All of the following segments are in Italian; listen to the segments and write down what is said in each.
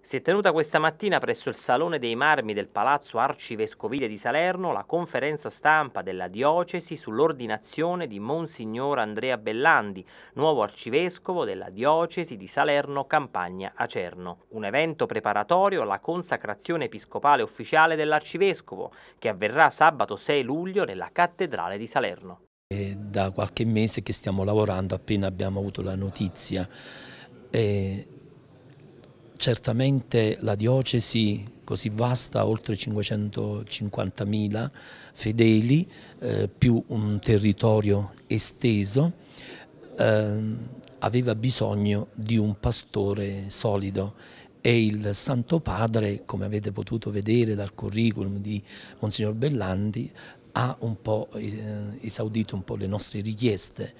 Si è tenuta questa mattina presso il Salone dei Marmi del Palazzo Arcivescovile di Salerno la conferenza stampa della diocesi sull'ordinazione di Monsignor Andrea Bellandi, nuovo arcivescovo della diocesi di Salerno Campagna Acerno. Un evento preparatorio alla consacrazione episcopale ufficiale dell'arcivescovo, che avverrà sabato 6 luglio nella cattedrale di Salerno. È da qualche mese che stiamo lavorando, appena abbiamo avuto la notizia. E certamente la diocesi così vasta, oltre 550.000 fedeli, eh, più un territorio esteso, eh, aveva bisogno di un pastore solido e il Santo Padre, come avete potuto vedere dal curriculum di Monsignor Bellandi, ha un po' eh, esaudito un po' le nostre richieste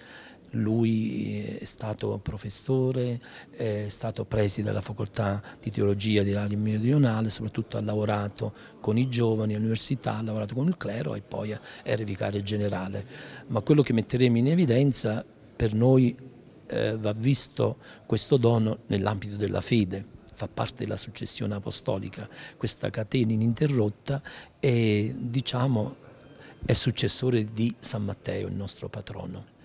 lui eh, è stato professore, è stato preside della facoltà di teologia di Lari Meridionale, soprattutto ha lavorato con i giovani all'università, ha lavorato con il clero e poi era vicario generale. Ma quello che metteremo in evidenza per noi eh, va visto questo dono nell'ambito della fede fa parte della successione apostolica, questa catena ininterrotta e diciamo è successore di San Matteo, il nostro patrono.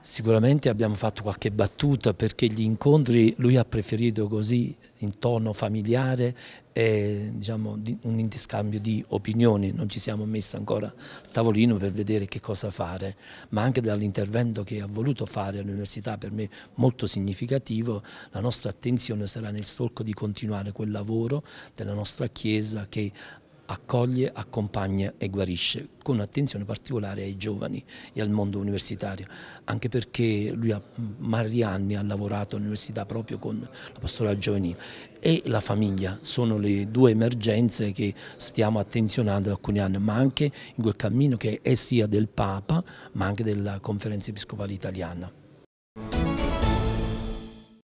Sicuramente abbiamo fatto qualche battuta perché gli incontri lui ha preferito così in tono familiare e diciamo, un interscambio di opinioni, non ci siamo messi ancora al tavolino per vedere che cosa fare, ma anche dall'intervento che ha voluto fare all'università per me molto significativo, la nostra attenzione sarà nel solco di continuare quel lavoro della nostra Chiesa che accoglie, accompagna e guarisce, con attenzione particolare ai giovani e al mondo universitario, anche perché lui ha, Marianni mm, ha lavorato all'università proprio con la pastorale giovanile e la famiglia sono le due emergenze che stiamo attenzionando da alcuni anni, ma anche in quel cammino che è sia del Papa ma anche della Conferenza Episcopale Italiana.